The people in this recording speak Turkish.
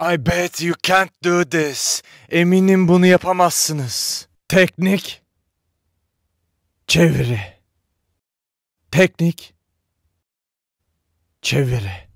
I bet you can't do this. Eminim bunu yapamazsınız. Teknik çeviri. Teknik çeviri.